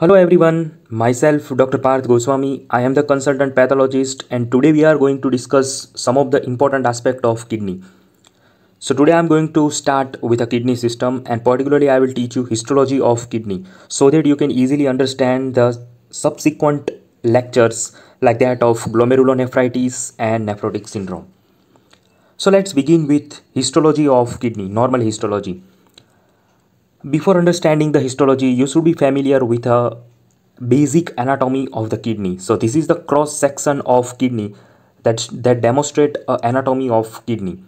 Hello everyone, myself Dr. Parth Goswami. I am the consultant pathologist and today we are going to discuss some of the important aspect of kidney. So today I am going to start with a kidney system and particularly I will teach you histology of kidney so that you can easily understand the subsequent lectures like that of glomerulonephritis and nephrotic syndrome. So let's begin with histology of kidney, normal histology. Before understanding the histology, you should be familiar with a basic anatomy of the kidney. So this is the cross section of kidney that, that demonstrate a uh, anatomy of kidney.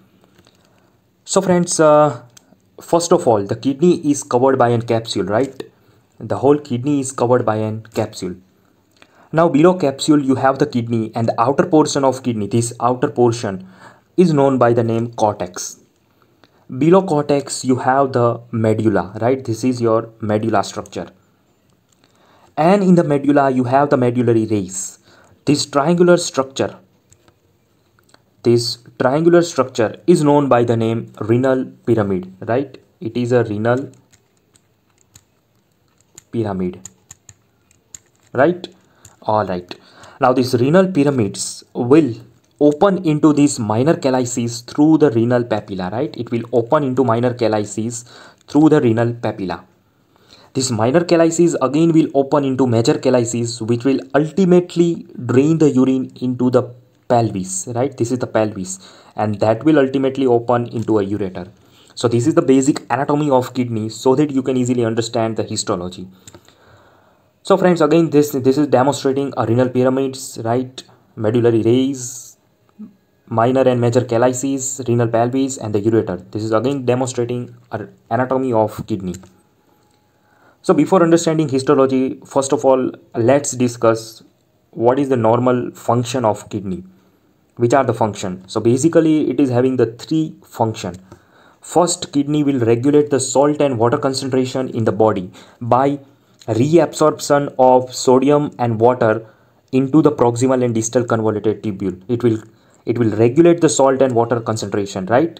So friends, uh, first of all, the kidney is covered by a capsule, right? The whole kidney is covered by an capsule. Now below capsule you have the kidney and the outer portion of kidney, this outer portion is known by the name cortex below cortex you have the medulla right this is your medulla structure and in the medulla you have the medullary rays this triangular structure this triangular structure is known by the name renal pyramid right it is a renal pyramid right all right now these renal pyramids will open into these minor calyces through the renal papilla, right? It will open into minor calyces through the renal papilla. This minor calyces again will open into major calyces which will ultimately drain the urine into the pelvis, right? This is the pelvis and that will ultimately open into a ureter. So this is the basic anatomy of kidney so that you can easily understand the histology. So friends again this this is demonstrating a renal pyramids, right? Medullary rays, minor and major calyces, renal pelvis and the ureter. This is again demonstrating anatomy of kidney. So before understanding histology, first of all, let's discuss what is the normal function of kidney. Which are the function? So basically it is having the three function. First, kidney will regulate the salt and water concentration in the body by reabsorption of sodium and water into the proximal and distal convoluted tubule. It will it will regulate the salt and water concentration, right?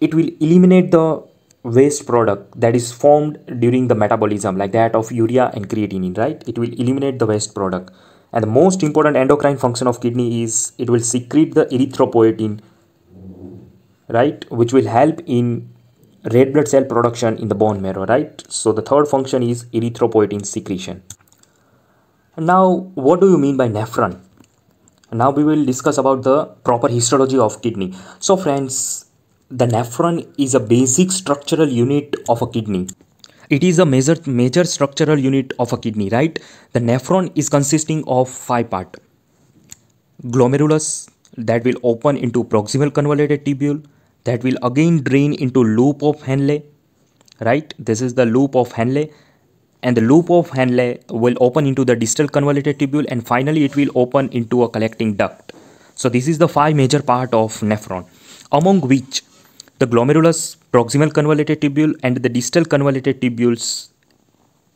It will eliminate the waste product that is formed during the metabolism like that of urea and creatinine, right? It will eliminate the waste product. And the most important endocrine function of kidney is it will secrete the erythropoietin, right? Which will help in red blood cell production in the bone marrow, right? So the third function is erythropoietin secretion. Now, what do you mean by nephron? now we will discuss about the proper histology of kidney so friends the nephron is a basic structural unit of a kidney it is a major major structural unit of a kidney right the nephron is consisting of five part glomerulus that will open into proximal convoluted tubule that will again drain into loop of henle right this is the loop of henle and the loop of Henle will open into the distal convoluted tubule and finally it will open into a collecting duct. So this is the five major part of nephron among which the glomerulus proximal convoluted tubule and the distal convoluted tubules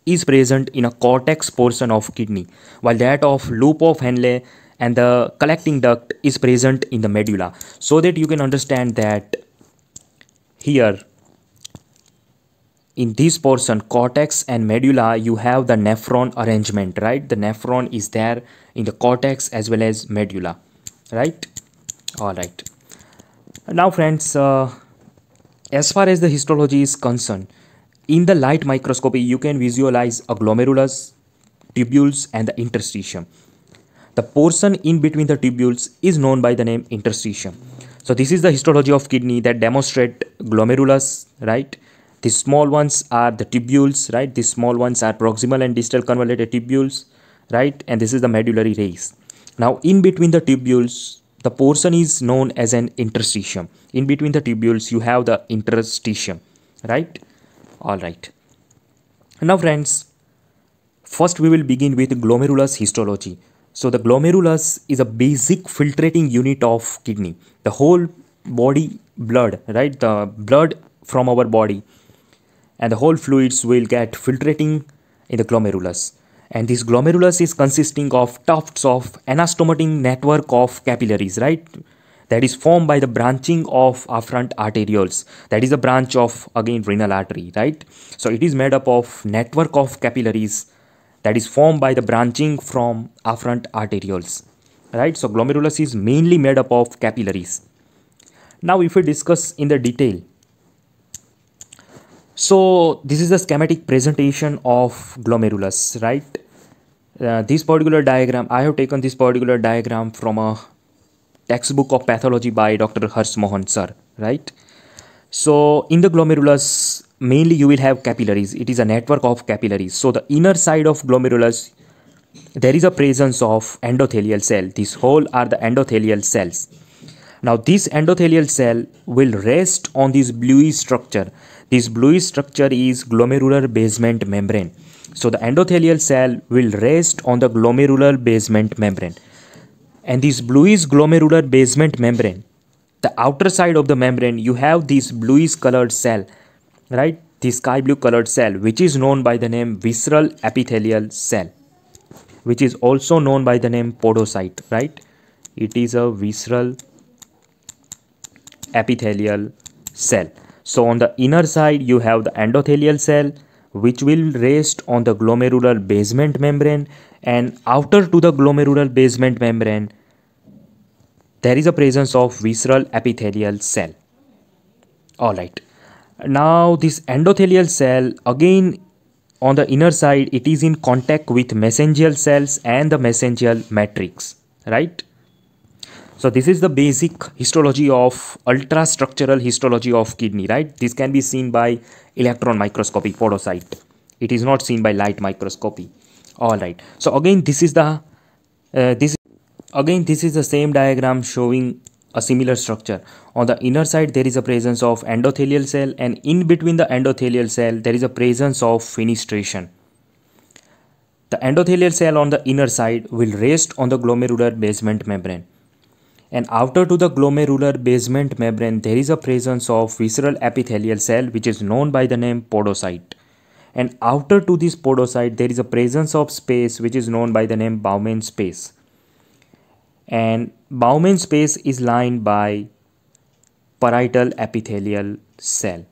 is present in a cortex portion of kidney while that of loop of Henle and the collecting duct is present in the medulla so that you can understand that here in this portion cortex and medulla you have the nephron arrangement right the nephron is there in the cortex as well as medulla right all right now friends uh, as far as the histology is concerned in the light microscopy you can visualize a glomerulus tubules and the interstitium the portion in between the tubules is known by the name interstitium so this is the histology of kidney that demonstrate glomerulus right the small ones are the tubules right the small ones are proximal and distal convoluted tubules right and this is the medullary rays now in between the tubules the portion is known as an interstitium in between the tubules you have the interstitium right all right now friends first we will begin with glomerulus histology so the glomerulus is a basic filtrating unit of kidney the whole body blood right the blood from our body and the whole fluids will get filtrating in the glomerulus and this glomerulus is consisting of tufts of anastomotic network of capillaries right that is formed by the branching of afferent arterioles that is a branch of again renal artery right so it is made up of network of capillaries that is formed by the branching from afferent arterioles right so glomerulus is mainly made up of capillaries now if we discuss in the detail so this is the schematic presentation of glomerulus right uh, this particular diagram i have taken this particular diagram from a textbook of pathology by dr harsh mohan sir right so in the glomerulus mainly you will have capillaries it is a network of capillaries so the inner side of glomerulus there is a presence of endothelial cell this whole are the endothelial cells now this endothelial cell will rest on this bluey structure this bluish structure is glomerular basement membrane. So the endothelial cell will rest on the glomerular basement membrane. And this bluish glomerular basement membrane, the outer side of the membrane, you have this bluish colored cell, right? This sky blue colored cell, which is known by the name visceral epithelial cell, which is also known by the name podocyte, right? It is a visceral epithelial cell. So on the inner side you have the endothelial cell which will rest on the glomerular basement membrane and outer to the glomerular basement membrane there is a presence of visceral epithelial cell. Alright. Now this endothelial cell again on the inner side it is in contact with mesangial cells and the mesangial matrix. Right so this is the basic histology of ultrastructural histology of kidney right this can be seen by electron microscopy podocyte it is not seen by light microscopy all right so again this is the uh, this again this is the same diagram showing a similar structure on the inner side there is a presence of endothelial cell and in between the endothelial cell there is a presence of fenestration the endothelial cell on the inner side will rest on the glomerular basement membrane and outer to the glomerular basement membrane there is a presence of visceral epithelial cell which is known by the name podocyte. And outer to this podocyte there is a presence of space which is known by the name Bowman space. And Bowman space is lined by parietal epithelial cell.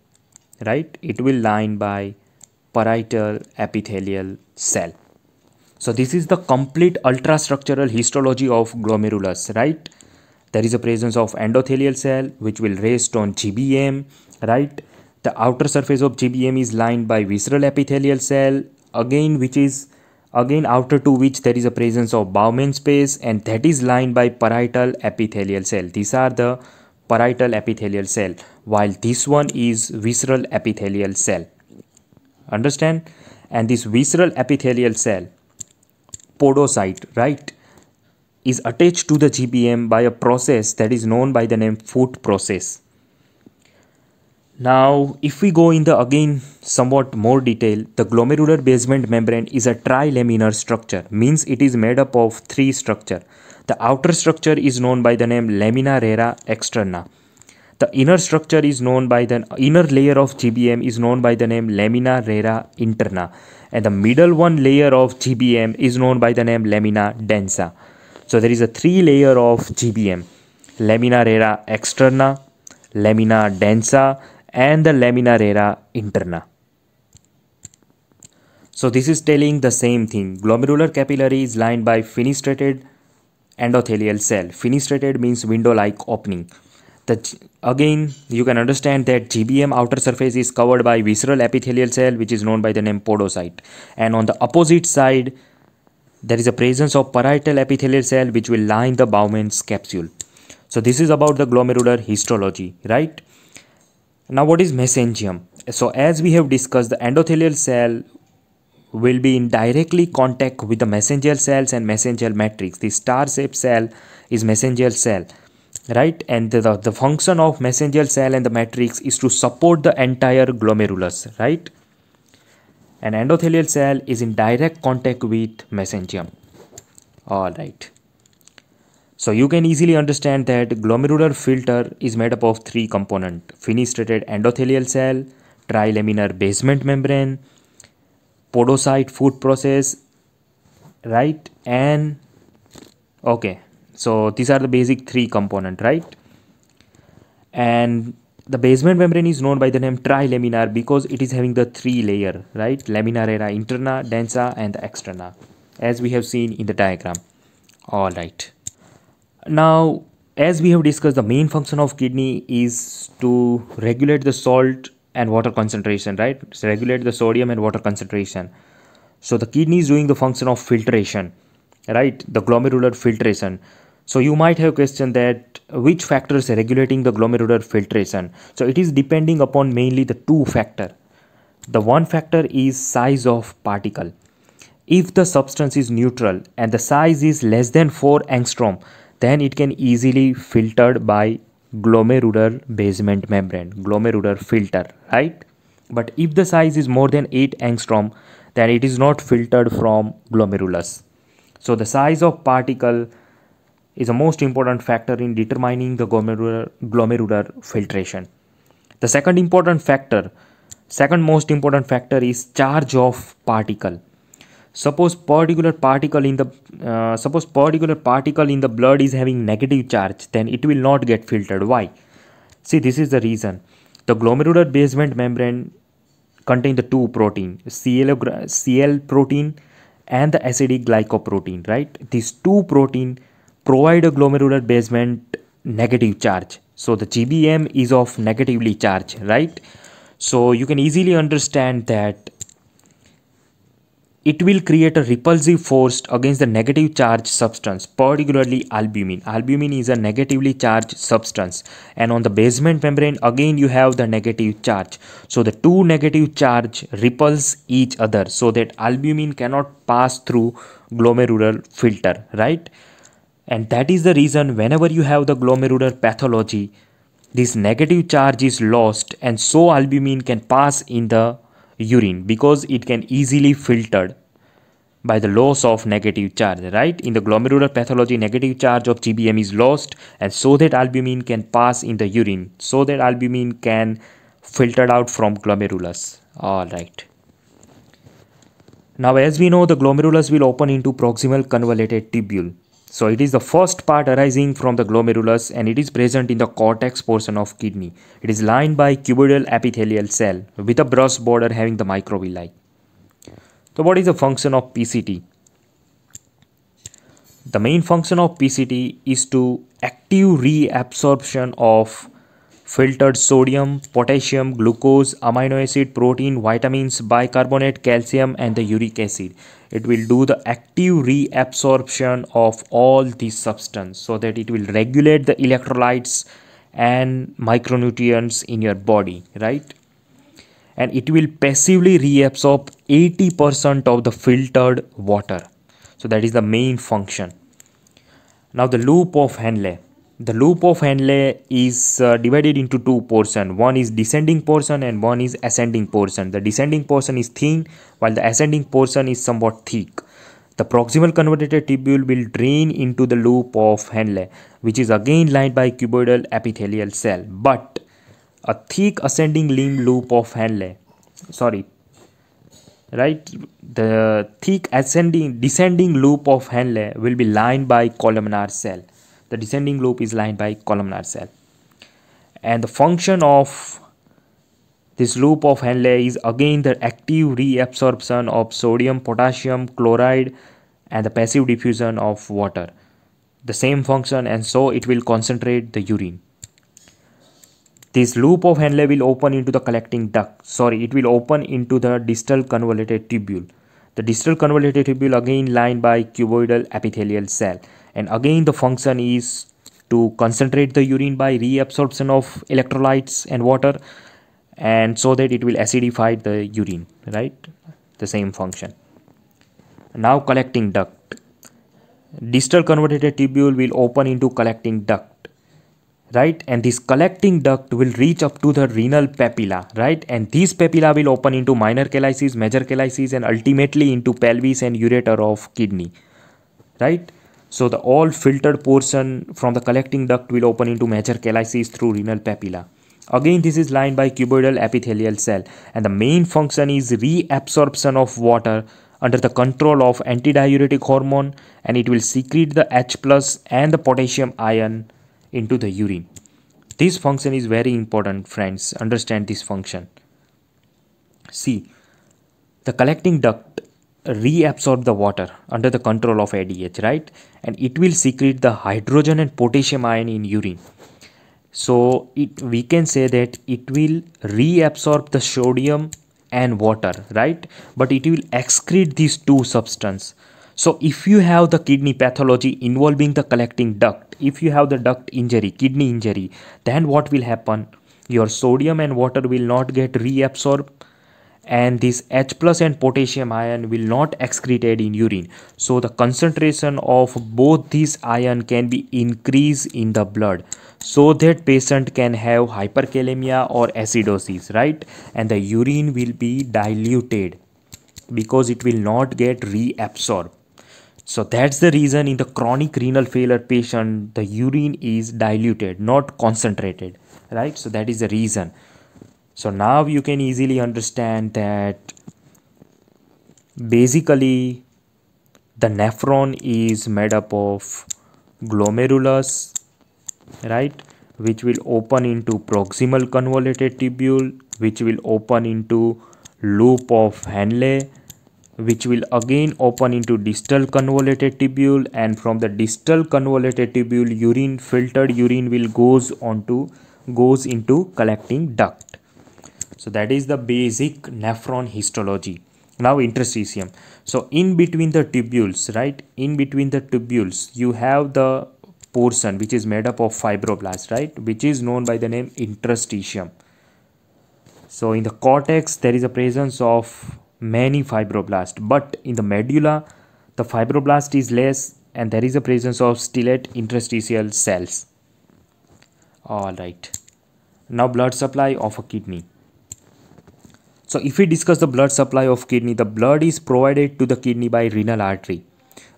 Right? It will line by parietal epithelial cell. So this is the complete ultrastructural histology of glomerulus, right? there is a presence of endothelial cell which will rest on GBM, right? The outer surface of GBM is lined by visceral epithelial cell again which is again outer to which there is a presence of Bowman space and that is lined by parietal epithelial cell. These are the parietal epithelial cell while this one is visceral epithelial cell. Understand? And this visceral epithelial cell, podocyte, right? is attached to the GBM by a process that is known by the name foot process. Now, if we go in the again somewhat more detail, the glomerular basement membrane is a trilaminar structure, means it is made up of three structure. The outer structure is known by the name lamina rara externa. The inner structure is known by the inner layer of GBM is known by the name lamina rara interna, and the middle one layer of GBM is known by the name lamina densa. So there is a three layer of GBM, lamina rara externa, lamina densa and the lamina rara interna. So this is telling the same thing. Glomerular capillary is lined by fenestrated endothelial cell. Fenestrated means window-like opening. The, again, you can understand that GBM outer surface is covered by visceral epithelial cell which is known by the name podocyte. And on the opposite side, there is a presence of parietal epithelial cell which will line the Bowman's capsule. So this is about the glomerular histology, right? Now what is mesangium? So as we have discussed, the endothelial cell will be in directly contact with the mesangial cells and mesangial matrix. The star-shaped cell is mesangial cell, right? And the, the, function of mesangial cell and the matrix is to support the entire glomerulus, right? An endothelial cell is in direct contact with mesangium. Alright. So you can easily understand that glomerular filter is made up of three component fenestrated endothelial cell, trilaminar basement membrane, podocyte food process, right? And okay, so these are the basic three component, right? And the basement membrane is known by the name trilaminar because it is having the three layer right laminar era interna densa and the externa as we have seen in the diagram all right now as we have discussed the main function of kidney is to regulate the salt and water concentration right so regulate the sodium and water concentration so the kidney is doing the function of filtration right the glomerular filtration so you might have question that which factors are regulating the glomerular filtration. So it is depending upon mainly the two factor. The one factor is size of particle. If the substance is neutral and the size is less than 4 angstrom, then it can easily filtered by glomerular basement membrane, glomerular filter, right? But if the size is more than 8 angstrom, then it is not filtered from glomerulus. So the size of particle is a most important factor in determining the glomerular, glomerular filtration. The second important factor, second most important factor is charge of particle. Suppose particular particle in the uh, suppose particular particle in the blood is having negative charge, then it will not get filtered. Why? See, this is the reason. The glomerular basement membrane contain the two protein, CL, CL protein and the acidic glycoprotein, right? These two protein provide a glomerular basement negative charge so the gbm is of negatively charged, right so you can easily understand that it will create a repulsive force against the negative charge substance, particularly albumin. Albumin is a negatively charged substance and on the basement membrane again you have the negative charge. So the two negative charge repels each other so that albumin cannot pass through glomerular filter, right? And that is the reason whenever you have the glomerular pathology, this negative charge is lost and so albumin can pass in the urine because it can easily filtered by the loss of negative charge right in the glomerular pathology negative charge of gbm is lost and so that albumin can pass in the urine so that albumin can filtered out from glomerulus all right now as we know the glomerulus will open into proximal convoluted tubule so it is the first part arising from the glomerulus and it is present in the cortex portion of kidney. It is lined by cuboidal epithelial cell with a brush border having the microvilli. So what is the function of PCT? The main function of PCT is to active reabsorption of filtered sodium, potassium, glucose, amino acid, protein, vitamins, bicarbonate, calcium and the uric acid. It will do the active reabsorption of all these substance so that it will regulate the electrolytes and micronutrients in your body, right? And it will passively reabsorb 80% of the filtered water. So that is the main function. Now the loop of Henle the loop of Henle is uh, divided into two portion one is descending portion and one is ascending portion the descending portion is thin while the ascending portion is somewhat thick the proximal convoluted tubule will drain into the loop of Henle which is again lined by cuboidal epithelial cell but a thick ascending limb loop of Henle sorry right the thick ascending descending loop of Henle will be lined by columnar cell the descending loop is lined by columnar cell and the function of this loop of Henle is again the active reabsorption of sodium potassium chloride and the passive diffusion of water the same function and so it will concentrate the urine this loop of Henle will open into the collecting duct sorry it will open into the distal convoluted tubule the distal convoluted tubule again lined by cuboidal epithelial cell and again the function is to concentrate the urine by reabsorption of electrolytes and water and so that it will acidify the urine right the same function now collecting duct distal convoluted tubule will open into collecting duct right and this collecting duct will reach up to the renal papilla right and these papilla will open into minor calyces major calyces and ultimately into pelvis and ureter of kidney right so the all filtered portion from the collecting duct will open into major calyces through renal papilla. Again this is lined by cuboidal epithelial cell and the main function is reabsorption of water under the control of antidiuretic hormone and it will secrete the H plus and the potassium ion into the urine. This function is very important friends understand this function. See the collecting duct reabsorb the water under the control of ADH, right? And it will secrete the hydrogen and potassium ion in urine. So it we can say that it will reabsorb the sodium and water, right? But it will excrete these two substance. So if you have the kidney pathology involving the collecting duct, if you have the duct injury, kidney injury, then what will happen? Your sodium and water will not get reabsorbed and this H plus and potassium ion will not excreted in urine. So the concentration of both these ion can be increased in the blood so that patient can have hyperkalemia or acidosis, right? And the urine will be diluted because it will not get reabsorbed. So that's the reason in the chronic renal failure patient, the urine is diluted, not concentrated, right? So that is the reason so now you can easily understand that basically the nephron is made up of glomerulus right which will open into proximal convoluted tubule which will open into loop of Henle which will again open into distal convoluted tubule and from the distal convoluted tubule urine filtered urine will goes onto goes into collecting duct so that is the basic nephron histology. Now interstitium. So in between the tubules, right? In between the tubules, you have the portion which is made up of fibroblasts, right? Which is known by the name interstitium. So in the cortex, there is a presence of many fibroblasts, but in the medulla, the fibroblast is less and there is a presence of stellate interstitial cells. Alright. Now blood supply of a kidney. So if we discuss the blood supply of kidney, the blood is provided to the kidney by renal artery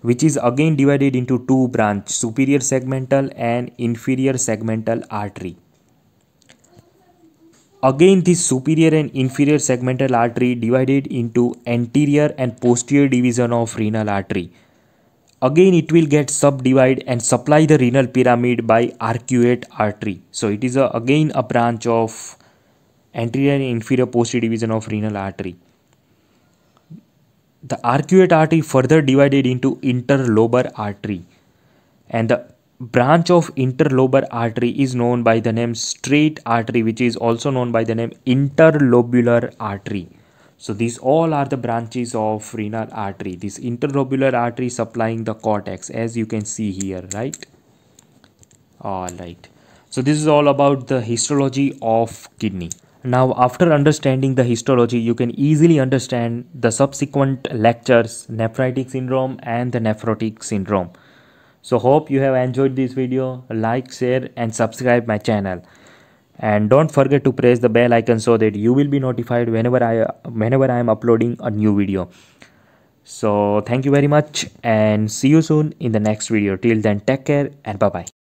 which is again divided into two branch superior segmental and inferior segmental artery. Again this superior and inferior segmental artery divided into anterior and posterior division of renal artery. Again it will get subdivide and supply the renal pyramid by arcuate artery. So it is a, again a branch of anterior and inferior posterior division of renal artery. The arcuate artery further divided into interlobar artery and the branch of interlobar artery is known by the name straight artery which is also known by the name interlobular artery. So these all are the branches of renal artery. This interlobular artery supplying the cortex as you can see here, right? All right. So this is all about the histology of kidney. Now, after understanding the histology, you can easily understand the subsequent lectures, nephritic syndrome and the nephrotic syndrome. So hope you have enjoyed this video. Like, share and subscribe my channel. And don't forget to press the bell icon so that you will be notified whenever I whenever I am uploading a new video. So thank you very much and see you soon in the next video. Till then take care and bye bye.